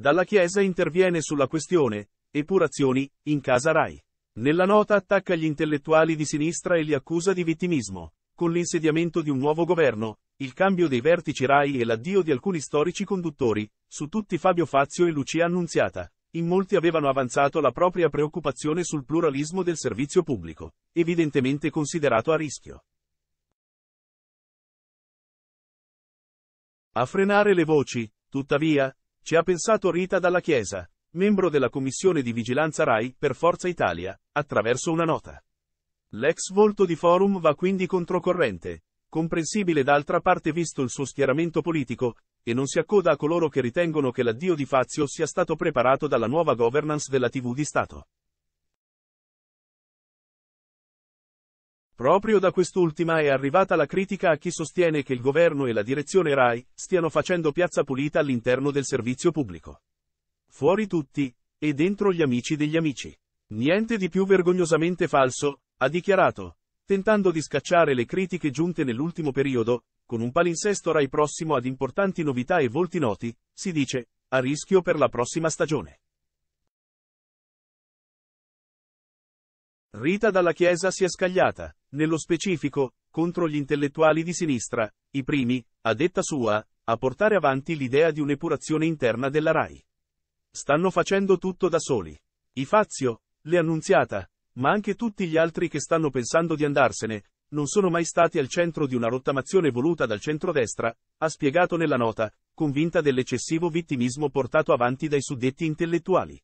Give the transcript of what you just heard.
Dalla Chiesa interviene sulla questione, epurazioni, in casa Rai. Nella nota attacca gli intellettuali di sinistra e li accusa di vittimismo. Con l'insediamento di un nuovo governo, il cambio dei vertici Rai e l'addio di alcuni storici conduttori, su tutti Fabio Fazio e Lucia Annunziata. In molti avevano avanzato la propria preoccupazione sul pluralismo del servizio pubblico, evidentemente considerato a rischio. A frenare le voci, tuttavia, ci ha pensato Rita dalla Chiesa, membro della commissione di vigilanza RAI per Forza Italia, attraverso una nota. L'ex volto di Forum va quindi controcorrente, comprensibile d'altra parte visto il suo schieramento politico, e non si accoda a coloro che ritengono che l'addio di Fazio sia stato preparato dalla nuova governance della TV di Stato. Proprio da quest'ultima è arrivata la critica a chi sostiene che il governo e la direzione RAI stiano facendo piazza pulita all'interno del servizio pubblico. Fuori tutti, e dentro gli amici degli amici. Niente di più vergognosamente falso, ha dichiarato, tentando di scacciare le critiche giunte nell'ultimo periodo, con un palinsesto RAI prossimo ad importanti novità e volti noti, si dice, a rischio per la prossima stagione. Rita dalla Chiesa si è scagliata, nello specifico, contro gli intellettuali di sinistra, i primi, a detta sua, a portare avanti l'idea di un'epurazione interna della RAI. Stanno facendo tutto da soli. I Fazio, le Annunziata, ma anche tutti gli altri che stanno pensando di andarsene, non sono mai stati al centro di una rottamazione voluta dal centrodestra, ha spiegato nella nota, convinta dell'eccessivo vittimismo portato avanti dai suddetti intellettuali.